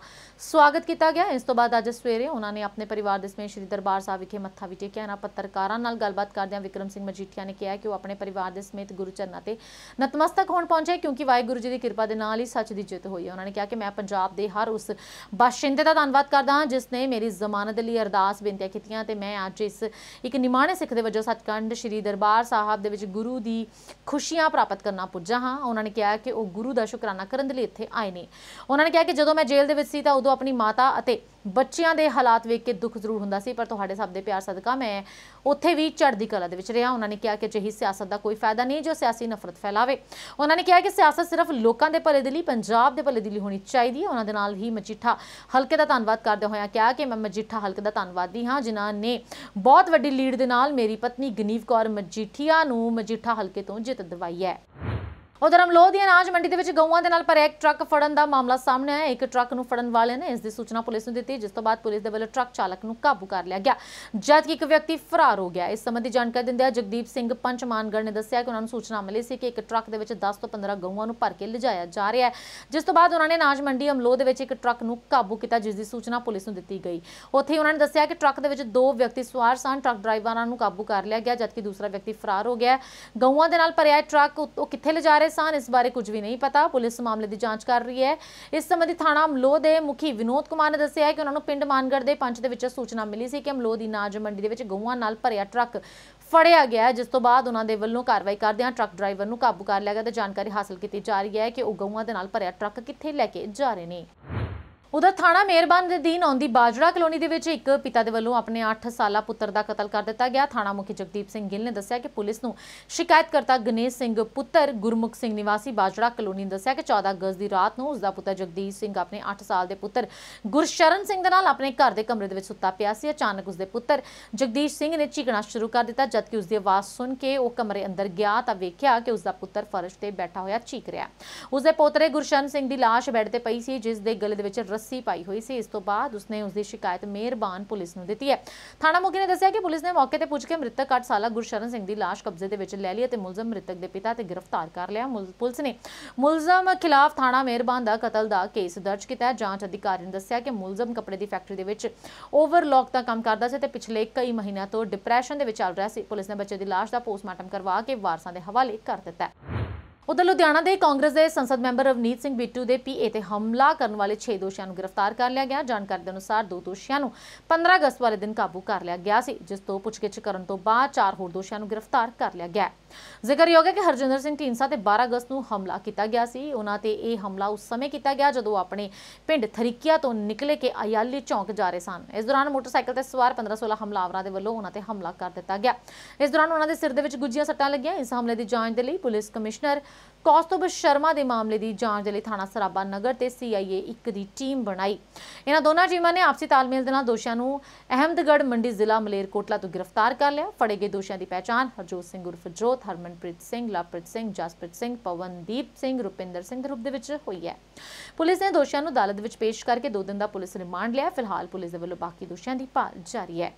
ਸਵਾਗਤ ਕੀਤਾ ਗਿਆ ਇਸ ਤੋਂ ਬਾਅਦ ਅੱਜ ਸਵੇਰੇ ਉਹਨਾਂ ਨੇ ਆਪਣੇ ਪਰਿਵਾਰ ਦੇ ਸਮੇਂ ਸ਼੍ਰੀ ਦਰਬਾਰ ਸਾਹਿਬ ਵਿਖੇ ਮੱਥਾ ਵੀ ਟੇਕਿਆ ਇਹਨਾਂ ਪੱਤਰਕਾਰਾਂ ਨਾਲ ਗੱਲਬਾਤ ਕਰਦਿਆਂ ਵਿਕਰਮ ਸਿੰਘ ਮਜੀਠੀਆ ਨੇ ਕਿਹਾ ਕਿ ਉਹ ਆਪਣੇ ਪਰਿਵਾਰ ਦੇ ਸਮੇਤ ਗੁਰੂ ਚਰਨਾਂ ਤੇ ਨਤਮਸਤਕ ਹੋਣ ਪਹੁੰਚੇ ਕਿਉਂਕਿ ਵਾਹਿਗੁਰੂ ਜੀ ਦੀ ਕਿਰਪਾ ਦੇ ਨਾਲ ਹੀ ਸੱਚ ਦੀ ਜਿੱਤ ਹੋਈ ਹੈ ਉਹਨਾਂ ਨੇ ਕਿਹਾ ਕਿ ਮੈਂ ਪੰਜਾਬ ਦੇ ਹਰ ਉਸ ਬਾਸ਼ਿੰਦੇ ਦਾ ਧੰਨਵਾਦ ਕਰਦਾ ਹਾਂ ਜਿਸ ਨੇ ਮੇਰੀ ਜ਼ਮਾਨਤ ਲਈ ਅਰਦਾਸ ਬੇਨਤੀਆਂ ਕੀਤੀਆਂ ਤੇ ਮੈਂ ਅੱਜ ਇਸ ਇੱਕ ਨਿਮਾਣੇ ਸਿੱਖ ਦੇ ਵਜੋਂ ਸਤਕੰਡ ਸ੍ਰੀ ਦਰਬਾਰ ਸਾਹਿਬ ਦੇ ਵਿੱਚ ਗੁਰੂ ਦੀ ਖੁਸ਼ੀਆਂ ਪ੍ਰਾਪਤ ਕਰਨਾ ਪੁੱਜਾ ਹਾਂ ਉਹਨਾਂ ਨੇ ਕਿਹਾ ਕਿ ਉਹ ਗੁਰੂ ਦਾ ਸ਼ੁਕਰਾਨਾ ਕਰਨ ਦੇ ਲਈ ਇੱਥੇ ਆਏ ਨੇ ਉਹਨਾਂ ਨੇ ਕਿਹਾ ਕਿ ਜਦੋਂ ਮੈਂ ਜੇਲ੍ਹ ਦੇ ਵਿੱਚ ਸੀ ਤਾਂ ਉਦੋਂ ਆਪਣੀ ਮਾਤਾ ਅਤੇ ਬੱਚਿਆਂ ਦੇ ਹਾਲਾਤ ਵੇਖ ਕੇ ਦੁੱਖ ਜ਼ਰੂਰ ਹੁੰਦਾ ਸੀ ਪਰ ਤੁਹਾਡੇ ਸਭ ਦੇ ਪਿਆਰ ਸਦਕਾ ਮੈਂ ਉੱਥੇ ਵੀ ਚੜ੍ਹਦੀ ਕਲਾ ਦੇ ਵਿੱਚ ਰਿਹਾ ਉਹਨਾਂ ਨੇ ਕਿਹਾ ਕਿ ਜਿਹੀ ਸਿਆਸਤ ਦਾ ਕੋਈ ਫਾਇਦਾ ਨਹੀਂ ਜੋ ਸਿਆਸੀ ਨਫ਼ਰਤ ਫੈਲਾਵੇ ਉਹਨਾਂ ਨੇ ਕਿਹਾ ਕਿ ਸਿਆਸਤ ਸਿਰਫ ਲੋਕਾਂ ਦੇ ਭਲੇ ਦੇ ਲਈ ਪੰਜਾਬ ਦੇ ਭਲੇ ਦੇ ਲਈ ਹੋਣੀ ਚਾਹੀਦੀ ਹੈ ਉਹਨਾਂ ਦੇ ਨਾਲ ਹੀ ਮਜੀਠਾ ਹਲਕੇ ਦਾ ਧੰਨਵਾਦ ਕਰਦੇ ਹੋਇਆ ਕਿਹਾ ਕਿ ਮੈਂ ਮਜੀਠਾ ਹਲਕੇ ਦਾ ਧੰਨਵਾਦੀ ਹਾਂ ਜਿਨ੍ਹਾਂ ਨੇ ਬਹੁਤ ਵੱਡੀ ਲੀਡ ਦੇ ਨਾਲ ਮੇਰੀ ਪਤਨੀ ਗਨੀਵ ਕੌਰ ਮਜੀਠੀਆ ਨੂੰ ਮਜੀਠਾ ਹਲਕੇ ਤੋਂ ਜਿੱਤ ਦਿਵਾਈ ਹੈ ਉਧਰ ਅਮਲੋਹ ਦੀ ਅਨਾਜ ਮੰਡੀ ਦੇ ਵਿੱਚ ਗਊਆਂ ਦੇ ਨਾਲ ਭਰਿਆ ਇੱਕ ਟਰੱਕ ਫੜਨ ਦਾ ਮਾਮਲਾ ਸਾਹਮਣੇ ਆਇਆ ਇੱਕ ਟਰੱਕ ਨੂੰ ਫੜਨ ਵਾਲਿਆਂ ਨੇ ਇਸ ਦੀ ਸੂਚਨਾ ਪੁਲਿਸ ਨੂੰ ਦਿੱਤੀ ਜਿਸ ਤੋਂ ਬਾਅਦ ਪੁਲਿਸ ਦੇ ਵੱਲੋਂ ਟਰੱਕ ਚਾਲਕ ਨੂੰ ਕਾਬੂ ਕਰ ਲਿਆ ਗਿਆ ਜਦ ਕਿ ਇੱਕ ਵਿਅਕਤੀ ਫਰਾਰ ਹੋ ਗਿਆ ਇਸ ਸੰਬੰਧੀ ਜਾਣਕਾਰੀ ਦਿੰਦਿਆਂ ਜਗਦੀਪ ਸਿੰਘ ਪੰਚਮਾਨਗੜ ਨੇ ਦੱਸਿਆ ਕਿ ਉਹਨਾਂ ਨੂੰ ਸੂਚਨਾ ਮਿਲੀ ਸੀ ਕਿ ਇੱਕ ਟਰੱਕ ਦੇ ਵਿੱਚ 10 ਤੋਂ 15 ਗਊਆਂ ਨੂੰ ਭਰ ਕੇ ਲਿਜਾਇਆ ਜਾ ਰਿਹਾ ਹੈ ਜਿਸ ਤੋਂ ਬਾਅਦ ਉਹਨਾਂ ਨੇ ਅਨਾਜ ਮੰਡੀ ਅਮਲੋ ਦੇ ਵਿੱਚ ਇੱਕ ਟਰੱਕ ਨੂੰ ਕਾਬੂ ਕੀਤਾ ਜਿਸ ਦੀ ਸੂਚਨਾ ਪੁਲਿਸ ਨੂੰ ਦਿੱਤੀ ਗਈ ਉੱਥੇ ਉਹਨਾਂ ਨੇ ਦੱਸਿਆ ਕਿ ਟਰੱਕ ਦੇ ਵਿੱਚ ਦੋ ਵਿਅਕਤੀ ਸਵਾਰ ਸਨ ਟਰੱਕ ਡਰਾਈਵਰਾਂ ਨੂੰ ਕਾਬੂ ਕਰ ਲਿਆ ਗਿਆ ਕਿ ਦੂਸਰਾ ਵਿਅਕਤੀ ਫਰਾਰ ਹੋ ਗਿਆ ਗਊਆਂ ਦੇ ਨਾਲ ਭਰਿਆ ਟਰੱਕ ਉਹ ਕਿੱਥੇ ਲਿਜਾ ਰਿਹਾ ਰਹੇ ਸਨ ਇਸ ਬਾਰੇ ਕੁਝ ਵੀ ਨਹੀਂ ਪਤਾ ਪੁਲਿਸ ਮਾਮਲੇ ਦੀ ਜਾਂਚ ਕਰ ਰਹੀ ਹੈ ਇਸ ਸੰਬੰਧੀ ਥਾਣਾ ਮਲੋ ਦੇ ਮੁਖੀ ਵਿਨੋਦ ਕੁਮਾਰ ਨੇ ਦੱਸਿਆ ਹੈ ਕਿ ਉਹਨਾਂ ਨੂੰ ਪਿੰਡ ਮਾਨਗੜ ਦੇ ਪੰਚ ਦੇ ਵਿੱਚ ਸੂਚਨਾ ਮਿਲੀ ਸੀ ਕਿ ਮਲੋ ਦੀ ਨਾਜ ਮੰਡੀ ਦੇ ਵਿੱਚ ਗਊਆਂ ਨਾਲ ਭਰਿਆ ਟਰੱਕ ਫੜਿਆ ਗਿਆ ਜਿਸ ਤੋਂ ਬਾਅਦ ਉਹਨਾਂ ਦੇ ਵੱਲੋਂ ਕਾਰਵਾਈ ਕਰਦਿਆਂ ਟਰੱਕ ਡਰਾਈਵਰ ਨੂੰ ਕਾਬੂ ਕਰ ਲਿਆ ਗਿਆ ਤੇ ਜਾਣਕਾਰੀ ਹਾਸਲ ਕੀਤੀ ਜਾ ਰਹੀ ਹੈ ਕਿ ਉਹ ਗਊਆਂ ਦੇ ਨਾਲ ਭਰਿਆ ਟਰੱਕ ਕਿੱਥੇ ਲੈ ਕੇ ਜਾ ਰਹੇ ਨੇ ਉਧਰ ਥਾਣਾ ਮਿਹਰਬਾਨ ਦੇ ਦੀਨ ਆਉਂਦੀ ਬਾਜੜਾ ਕਲੋਨੀ ਦੇ ਵਿੱਚ ਇੱਕ ਪਿਤਾ ਦੇ ਵੱਲੋਂ ਆਪਣੇ 8 ਸਾਲਾ ਪੁੱਤਰ ਦਾ ਕਤਲ ਕਰ ਦਿੱਤਾ ਗਿਆ ਥਾਣਾ ਮੁਖੀ ਜਗਦੀਪ ਸਿੰਘ ਗਿੱਲ ਨੇ ਦੱਸਿਆ ਕਿ ਪੁਲਿਸ ਨੂੰ ਸ਼ਿਕਾਇਤਕਰਤਾ ਗਨੇਸ਼ ਸਿੰਘ ਪੁੱਤਰ ਗੁਰਮੁਖ ਸਿੰਘ ਨਿਵਾਸੀ ਬਾਜੜਾ ਕਲੋਨੀ ਨੇ ਦੱਸਿਆ ਕਿ 14 ਅਗਸਤ ਦੀ ਰਾਤ ਨੂੰ ਉਸ ਦਾ ਪੁੱਤਰ ਜਗਦੀਪ ਸਿੰਘ ਆਪਣੇ 8 ਸਾਲ ਦੇ ਪੁੱਤਰ ਗੁਰਸ਼ਰਨ ਸਿੰਘ ਦੇ ਨਾਲ ਆਪਣੇ ਘਰ ਦੇ ਕਮਰੇ ਦੇ ਵਿੱਚ ਸੁੱਤਾ ਪਿਆ ਸੀ ਅਚਾਨਕ ਉਸ ਦੇ ਪੁੱਤਰ ਜਗਦੀਪ ਸਿੰਘ ਨੇ ਚੀਕਣਾ ਸ਼ੁਰੂ ਕਰ ਦਿੱਤਾ ਜਦ ਕਿ ਉਸ ਦੀ ਆਵਾਜ਼ ਸੁਣ ਕੇ ਉਹ ਕਮਰੇ ਅੰਦਰ ਗਿਆ ਤਾਂ ਵੇਖਿਆ ਕਿ ਉਸ ਦਾ ਪੁੱਤਰ ਫਰਸ਼ ਤੇ ਬੈਠਾ ਹੋਇਆ ਚੀਕ ਰਿਹਾ ਉਸ ਦੇ ਪੋਤਰੇ ਗੁਰਸ਼ਰਨ ਸਿੰਘ ਦੀ ਲਾਸ਼ ਬੈੱਡ ਤੇ ਪਈ ਸੀ ਜਿਸ ਦੇ ਗਲੇ ਦੇ ਵਿੱਚ ਰਸ ਰੱਸੀ ਪਾਈ ਹੋਈ ਸੀ ਇਸ ਤੋਂ ਬਾਅਦ ਉਸਨੇ ਉਸ ਦੀ ਸ਼ਿਕਾਇਤ ਮਿਹਰਬਾਨ ਪੁਲਿਸ ਨੂੰ ਦਿੱਤੀ ਹੈ ਥਾਣਾ ਮੁਖੀ ਨੇ ਦੱਸਿਆ ਕਿ ਪੁਲਿਸ ਨੇ ਮੌਕੇ ਤੇ ਪੁੱਜ ਕੇ ਮ੍ਰਿਤਕ 8 ਸਾਲਾ ਗੁਰਸ਼ਰਨ ਸਿੰਘ ਦੀ ਲਾਸ਼ ਕਬਜ਼ੇ ਦੇ ਵਿੱਚ ਲੈ ਲਈ ਅਤੇ ਮੁਲਜ਼ਮ ਮ੍ਰਿਤਕ ਦੇ ਪਿਤਾ ਤੇ ਗ੍ਰਿਫਤਾਰ ਕਰ ਲਿਆ ਪੁਲਿਸ ਨੇ ਮੁਲਜ਼ਮ ਖਿਲਾਫ ਥਾਣਾ ਮਿਹਰਬਾਨ ਦਾ ਕਤਲ ਦਾ ਕੇਸ ਦਰਜ ਕੀਤਾ ਹੈ ਜਾਂਚ ਅਧਿਕਾਰੀ ਨੇ ਦੱਸਿਆ ਕਿ ਮੁਲਜ਼ਮ ਕਪੜੇ ਦੀ ਫੈਕਟਰੀ ਦੇ ਵਿੱਚ ਓਵਰਲੌਕ ਦਾ ਕੰਮ ਕਰਦਾ ਸੀ ਤੇ ਪਿਛਲੇ ਕਈ ਮਹੀਨਿਆਂ ਤੋਂ ਡਿਪਰੈਸ਼ਨ ਦੇ ਵਿੱਚ ਚੱਲ ਰਿਹਾ ਸੀ ਪੁਲਿਸ ਨੇ ਬੱਚੇ ਦੀ ਲਾਸ਼ ਦਾ ਪੋਸਟਮਾਰਟਮ ਕਰਵਾ ਕੇ ਵਾਰਸਾਂ ਦੇ ਹਵਾਲੇ ਕਰ ਦਿੱਤਾ ਹੈ ਉਧਰ ਲੁਧਿਆਣਾ ਦੇ ਕਾਂਗਰਸ ਦੇ ਸੰਸਦ ਮੈਂਬਰ ਰਵਨੀਤ ਸਿੰਘ ਬਿੱਟੂ ਦੇ ਪੀਏ ਤੇ ਹਮਲਾ ਕਰਨ ਵਾਲੇ 6 ਦੋਸ਼ੀਆਂ ਨੂੰ ਗ੍ਰਿਫਤਾਰ ਕਰ ਲਿਆ ਗਿਆ ਜਾਣਕਾਰੀ ਦੇ ਅਨੁਸਾਰ ਦੋ ਦੋਸ਼ੀਆਂ ਨੂੰ 15 ਅਗਸਤ ਵਾਲੇ ਦਿਨ ਕਾਬੂ ਕਰ ਲਿਆ ਗਿਆ ਸੀ ਜਿਸ ਤੋਂ ਪੁੱਛਗਿੱਛ ਕਰਨ ਤੋਂ ਬਾਅਦ 4 ਹੋਰ ਦੋਸ਼ੀਆਂ ਨੂੰ ਗ੍ਰਿਫਤਾਰ ਕਰ ਲਿਆ ਗਿਆ ਹੈ ਜ਼ਿਕਰਯੋਗ ਹੈ ਕਿ ਹਰਜਿੰਦਰ ਸਿੰਘ ਢੀਂਸਾ ਤੇ 12 ਅਗਸਤ ਨੂੰ ਹਮਲਾ ਕੀਤਾ ਗਿਆ ਸੀ ਉਹਨਾਂ ਤੇ ਇਹ ਹਮਲਾ ਉਸ ਸਮੇਂ ਕੀਤਾ ਗਿਆ ਜਦੋਂ ਆਪਣੇ ਪਿੰਡ ਥਰੀਕੀਆ ਤੋਂ ਨਿਕਲੇ ਕੇ ਆਯਾਲੀ ਚੌਂਕ ਜਾ ਰਹੇ ਸਨ ਇਸ ਦੌਰਾਨ ਮੋਟਰਸਾਈਕਲ ਤੇ ਸਵਾਰ 15-16 ਹਮਲਾਵਰਾਂ ਦੇ ਵੱਲੋਂ ਉਹਨਾਂ ਤੇ ਹਮਲਾ ਕਰ ਦਿੱਤਾ ਗਿਆ ਇਸ ਦੌਰਾਨ ਉਹਨਾਂ ਦੇ ਸਿਰ ਦੇ ਵਿੱਚ ਗੁੱਜੀਆਂ ਸੱਟਾਂ ਲੱਗੀਆਂ ਇਸ ਹਮਲੇ ਦੀ ਜਾਂਚ ਦੇ ਲਈ ਪੁਲਿਸ ਕਮਿਸ਼ਨਰ ਕੌਸਤੁਬ ਸ਼ਰਮਾ ਦੇ ਮਾਮਲੇ ਦੀ ਜਾਂਚ ਦੇ ਲਈ ਥਾਣਾ ਸਰਾਬਾ ਨਗਰ ਤੇ ਸੀਆਈਏ 1 ਦੀ ਟੀਮ ਬਣਾਈ ਇਹਨਾਂ ਦੋਨਾਂ ਟੀਮਾਂ ਨੇ ਆਪਸੀ ਤਾਲਮੇਲ ਦੇ ਨਾਲ ਦੋਸ਼ੀਆਂ ਨੂੰ ਅਹਿਮਦਗੜ ਮੰਡੀ ਜ਼ਿਲ੍ਹਾ ਮਲੇਰਕੋਟਲਾ ਤੋਂ ਗ੍ਰਿਫਤਾਰ ਕਰ ਲਿਆ ਫੜੇ ਗਏ ਦੋਸ਼ੀਆਂ ਦੀ ਪਛਾਣ ਹਰਜੋਤ ਸਿੰਘ ਉਰਫ ਜੋਤ ਹਰਮਨਪ੍ਰੀਤ ਸਿੰਘ ਲਵਪ੍ਰੀਤ ਸਿੰਘ ਜਸਪ੍ਰੀਤ ਸਿੰਘ ਪਵਨਦੀਪ ਸਿੰਘ ਰੁਪਿੰਦਰ ਸਿੰਘ ਦੇ ਰੂਪ ਦੇ ਵਿੱਚ ਹੋਈ ਹੈ ਪੁਲਿਸ ਨੇ ਦੋਸ਼ੀਆਂ ਨੂੰ ਅਦਾਲਤ ਵਿੱਚ ਪੇਸ਼ ਕਰਕੇ 2 ਦਿਨ ਦਾ ਪੁਲਿਸ ਰਿਮਾਂਡ ਲਿਆ ਫਿਲਹਾਲ ਪੁਲਿਸ ਦੇ ਵੱਲੋਂ ਬਾਕੀ ਦੋਸ਼ੀਆਂ ਦੀ ਭਾਲ ਜਾਰੀ ਹੈ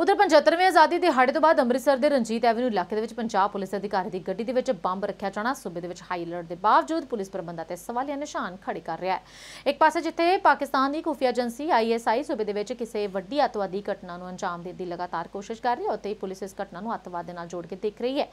ਉਧਰ 75ਵੇਂ ਆਜ਼ਾਦੀ ਦਿਹਾੜੇ ਤੋਂ ਬਾਅਦ ਅੰਮ੍ਰਿਤਸਰ ਦੇ ਰਣਜੀਤ ਐਵਨਿਊ ਇਲਾਕੇ ਦੇ ਵਿੱਚ ਪੰਜਾਬ ਪੁਲਿਸ ਅਧਿਕਾਰੀ ਦੀ ਗੱਡੀ ਦੇ ਵਿੱਚ ਬੰਬ ਰੱਖਿਆ ਜਾਣਾ ਸੂਬੇ ਦੇ ਵਿੱਚ ਹਾਈ ਅਲਰਟ ਦੇ ਬਾਵਜੂਦ ਪੁਲਿਸ ਪ੍ਰਬੰਧਾਂ ਤੇ ਸਵਾਲੀਆ ਨਿਸ਼ਾਨ ਖੜੇ ਕਰ ਰਿਹਾ ਹੈ ਇੱਕ ਪਾਸੇ ਜਿੱਥੇ ਪਾਕਿਸਤਾਨ ਦੀ ਖੁਫੀਆ ਏਜੰਸੀ ਆਈਐਸਆਈ ਸੂਬੇ ਦੇ ਵਿੱਚ ਕਿਸੇ ਵੱਡੀ ਅਤਵਾਦੀ ਘਟਨਾ ਨੂੰ ਅੰਜਾਮ ਦੇਣ ਦੀ ਲਗਾਤਾਰ ਕੋਸ਼ਿਸ਼ ਕਰ ਰਹੀ ਹੈ ਉੱਥੇ ਹੀ ਪੁਲਿਸ ਇਸ ਘਟਨਾ ਨੂੰ ਅਤਵਾਦ ਦੇ ਨਾਲ ਜੋੜ ਕੇ ਦੇਖ ਰਹੀ ਹੈ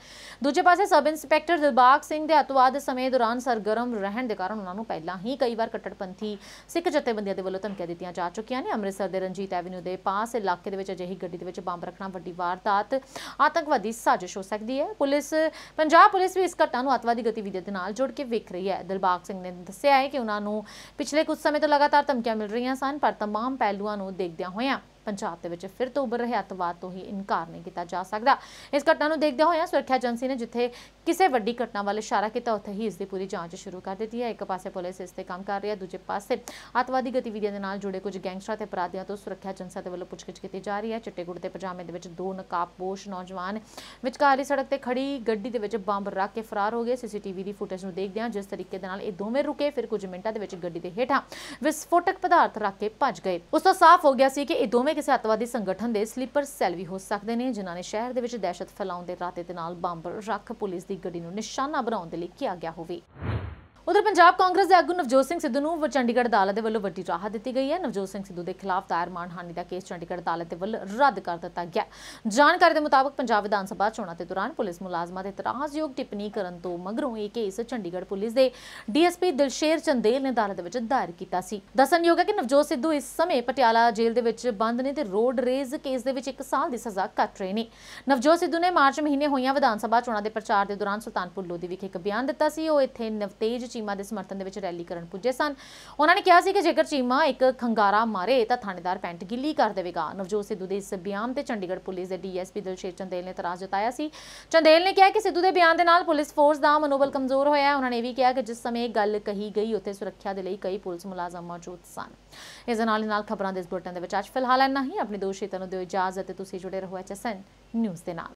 ਦੂਜੇ ਪਾਸੇ ਸਬ ਇੰਸਪੈਕਟਰ ਦਿਲਬਾਗ ਸਿੰਘ ਦੇ ਅਤਵਾਦ ਸਮੇਂ ਦੌਰਾਨ ਸਰਗਰਮ ਰਹਿਣ ਦੇ ਕਾਰਨ ਉਹਨਾਂ ਨੂੰ ਪਹਿਲਾਂ ਹੀ ਕਈ ਵਾਰ ਕਟੜਪੰਥੀ ਸਿੱਖ ਜਥੇਬੰਦੀਆਂ ਦੇ ਵੱਲੋਂ ਧਮਕੀਆਂ ਦਿੱਤੀਆਂ ਜਾ ਚੁੱਕੀਆਂ ਨੇ ਅੰਮ੍ਰਿਤਸਰ ਦੇ ਰਣਜੀਤ ਐਵਨਿਊ ਦੇ ਪਾਸ ਇਲਾਕੇ ਦੇ ਵਿੱਚ ਅਜਿਹੀ ਗੱਡੀ ਵਿੱਚ ਬੰਬ ਰੱਖਣਾ ਵੱਡੀ ਵਾਰਦਾਤ ਆਤੰਕਵਾਦੀ ਸਾਜ਼ਿਸ਼ ਹੋ ਸਕਦੀ ਹੈ ਪੁਲਿਸ ਪੰਜਾਬ ਪੁਲਿਸ ਵੀ ਇਸ ਘਟਨਾ ਨੂੰ ਆਤਵਾਦੀ ਗਤੀਵਿਧੀ ਦੇ ਨਾਲ ਜੋੜ ਕੇ ਵੇਖ ਰਹੀ ਹੈ ਦਿਲਬਾਗ ਸਿੰਘ ਨੇ ਦੱਸਿਆ ਹੈ ਕਿ ਉਹਨਾਂ ਨੂੰ ਪਿਛਲੇ ਕੁਝ ਸਮੇਂ ਤੋਂ ਲਗਾਤਾਰ ਧਮਕੀਆਂ ਮਿਲ ਰਹੀਆਂ ਸਨ ਪਰ तमाम ਪਹਿਲੂਆਂ ਨੂੰ ਦੇਖਦਿਆਂ ਹੋਇਆਂ ਪੰਜਾਬ ਦੇ ਵਿੱਚ ਫਿਰ ਤੋਂ ਉੱਭਰ ਰਿਹਾ ਅਤਵਾਦ ਤੋਂ ਹੀ ਇਨਕਾਰ ਨਹੀਂ ਕੀਤਾ ਜਾ ਸਕਦਾ ਇਸ ਘਟਨਾ ਨੂੰ ਦੇਖਦੇ ਹੋਏ ਸੁਰੱਖਿਆ ਏਜੰਸੀ ਨੇ ਜਿੱਥੇ ਕਿਸੇ ਵੱਡੀ ਘਟਨਾ ਵੱਲ ਇਸ਼ਾਰਾ ਕੀਤਾ ਉੱਥੇ ਹੀ ਇਸ ਦੀ ਪੂਰੀ ਜਾਂਚ ਸ਼ੁਰੂ ਕਰ ਦਿੱਤੀ ਹੈ ਇੱਕ ਪਾਸੇ ਪੁਲਿਸ ਇਸ ਤੇ ਕੰਮ ਕਰ ਰਹੀ ਹੈ ਦੂਜੇ ਪਾਸੇ ਅਤਵਾਦੀ ਗਤੀਵਿਧੀਆਂ ਦੇ ਨਾਲ ਜੁੜੇ ਕੁਝ ਗੈਂਗਸਟਰ ਤੇ ਅਪਰਾਧੀਆਂ ਤੋਂ ਸੁਰੱਖਿਆ ਏਜੰਸੀਆਂ ਦੇ ਵੱਲੋਂ ਪੁੱਛਗਿੱਛ ਕੀਤੀ ਜਾ ਰਹੀ ਹੈ ਚਿੱਟੇ ਕੁੜਤੇ ਪਜਾਮੇ ਦੇ ਵਿੱਚ ਦੋ ਨਕਾਬਪੋਸ਼ ਨੌਜਵਾਨ ਵਿਚਕਾਰੀ ਸੜਕ ਤੇ ਖੜੀ ਗੱਡੀ ਦੇ ਵਿੱਚ ਬੰਬ ਰੱਖ ਕੇ ਫਰਾਰ ਹੋ ਗਏ ਸੀਸੀਟੀਵੀ ਦੀ ਫੁਟੇਜ ਨੂੰ ਦੇਖਦੇ ਹਾਂ ਜਿਸ ਤਰੀਕੇ ਦੇ ਨਾਲ ਇਹ ਦੋਵੇਂ ਰੁਕੇ ਫਿਰ ਕੁਝ ਮਿੰਟਾਂ ਦੇ ਵਿੱਚ ਗੱਡੀ ਦੇ ਹੇਠਾਂ ਵਿਸਫੋਟਕ ਪਦਾਰਥ ਰੱਖ ਕੇ ਭੱਜ ਗਏ ਉਸ ਤੋਂ ਸਾਫ਼ ਹੋ ਗਿਆ ਸੀ ਕਿ ਇਹ ਦੋਵੇਂ ਕਿਸੇ ਅਤਵਾਦੀ ਸੰਗਠਨ ਦੇ ਸਲੀਪਰ ਸੈੱਲ ਵੀ ਹੋ ਸਕਦੇ ਨੇ ਜਿਨ੍ਹਾਂ ਨੇ ਸ਼ਹਿਰ ਦੇ ਵਿੱਚ ਦਹਿਸ਼ਤ ਫੈਲਾਉਣ ਦੇ ਰਾਤੇ ਦੇ ਨਾਲ ਬੰਬ ਰੱਖ ਪੁਲਿਸ ਦੀ ਗੱਡੀ ਨੂੰ ਨਿਸ਼ਾਨਾ ਬਣਾਉਣ ਦੇ ਲਈ ਕਿਹਾ ਗਿਆ ਹੋਵੇ ਉਧਰ ਪੰਜਾਬ ਕਾਂਗਰਸ ਦੇ ਆਗੂ ਨਵਜੋਤ ਸਿੰਘ ਸਿੱਧੂ ਨੂੰ ਚੰਡੀਗੜ੍ਹ ਅਦਾਲਤ ਦੇ ਵੱਲੋਂ ਵੱਡੀ ਰਾਹਤ ਦਿੱਤੀ ਗਈ ਹੈ ਨਵਜੋਤ ਸਿੰਘ ਸਿੱਧੂ ਦੇ ਖਿਲਾਫ ਦਾਇਰ ਮਾਨਹਾਨੀ ਦਾ ਕੇਸ ਚੰਡੀਗੜ੍ਹ ਅਦਾਲਤ ਦੇ ਵੱਲੋਂ ਰੱਦ ਕਰ ਦਿੱਤਾ ਗਿਆ ਜਾਣਕਾਰੀ ਦੇ ਮੁਤਾਬਕ ਪੰਜਾਬ ਵਿਧਾਨ ਸਭਾ ਚੋਣਾਂ ਦੇ ਦੌਰਾਨ ਪੁਲਿਸ ਮੁਲਾਜ਼ਮਾਂ ਦੇ ਤਰਾਜ਼ਯੋਗ ਟਿੱਪਣੀ ਕਰਨ ਤੋਂ ਮਗਰੋਂ ਇਹ ਕੇਸ ਚੰਡੀਗੜ੍ਹ ਪੁਲਿਸ ਦੇ ਡੀਐਸਪੀ ਦਿਲਸ਼ੇਰ ਚੰਦੇਲ ਨੇ ਅਦਾਲਤ ਵਿੱਚ ਦਾਇਰ ਕੀਤਾ ਸੀ ਦੱਸਣਯੋਗ ਹੈ ਕਿ ਨਵਜੋਤ ਸਿੱਧੂ ਇਸ ਸਮੇਂ ਪਟਿਆਲਾ ਜੇਲ੍ਹ ਦੇ ਵਿੱਚ ਬੰਦ ਨੇ ਤੇ ਰੋਡ ਰੇਜ਼ ਕੇਸ ਦੇ ਵਿੱਚ 1 ਸਾਲ ਦੀ ਸਜ਼ਾ ਕੱਟ ਰਹੇ ਨੇ ਨਵਜੋਤ ਸਿੱਧੂ ਨੇ ਮਾਰਚ ਮਹੀਨੇ ਹੋਈਆਂ ਵਿਧਾਨ ਸਭਾ ਚੋਣਾਂ ਦੇ ਪ੍ਰਚਾਰ ਦੇ ਦੌਰਾਨ ਸੁਲਤਾਨਪੁਰ ਲੋਧੀ ਵਿਖੇ ਇੱਕ ਬਿਆਨ ਦਿੱਤਾ ਸੀ ਉਹ ਇੱਥੇ ਨਵਤੇਜ ਚੀਮਾ ਦੇ ਸਮਰਥਨ ਦੇ ਵਿੱਚ ਰੈਲੀ ਕਰਨ ਪੁੱਜੇ ਸਨ ਉਹਨਾਂ ਨੇ ਕਿਹਾ ਸੀ ਕਿ ਜੇਕਰ ਚੀਮਾ ਇੱਕ ਖੰਗਾਰਾ ਮਾਰੇ ਤਾਂ ਥਾਣੇਦਾਰ ਪੈਂਟ ਗਿੱਲੀ ਕਰ ਦੇਵੇਗਾ ਨਵਜੋਤ ਸਿੱਧੂ ਦੇ ਇਸ ਬਿਆਨ ਤੇ ਚੰਡੀਗੜ੍ਹ ਪੁਲਿਸ ਦੇ ਡੀਐਸਪੀ ਦਿਲਸ਼ੇਰ ਚੰਦੇਲ ਨੇ ਤਰਾਜ਼ ਜਤਾਇਆ ਸੀ ਚੰਦੇਲ ਨੇ ਕਿਹਾ ਕਿ ਸਿੱਧੂ ਦੇ ਬਿਆਨ ਦੇ ਨਾਲ ਪੁਲਿਸ ਫੋਰਸ ਦਾ ਮਨੋਬਲ ਕਮਜ਼ੋਰ ਹੋਇਆ ਉਹਨਾਂ ਨੇ ਵੀ ਕਿਹਾ ਕਿ ਜਿਸ ਸਮੇਂ ਗੱਲ ਕਹੀ ਗਈ ਉੱਥੇ ਸੁਰੱਖਿਆ ਦੇ ਲਈ ਕਈ ਪੁਲਿਸ ਮੁਲਾਜ਼ਮ ਮੌਜੂਦ ਸਨ ਇਸ ਨਾਲ ਨਾਲ ਖਬਰਾਂ ਦੇ ਇਸ ਬੁਲਟਨ ਦੇ ਵਿੱਚ ਅੱਜ ਫਿਲਹਾਲ ਇੰਨਾ ਹੀ ਆਪਣੇ ਦੋਸ਼ੀਤਾਂ ਨੂੰ ਦਿਓ ਇਜਾਜ਼ਤ ਤੇ ਤੁਸੀਂ ਜੁੜੇ ਰਹੋ ਐਚਐਸਐਨ ਨਿਊਜ਼ ਦੇ ਨਾਲ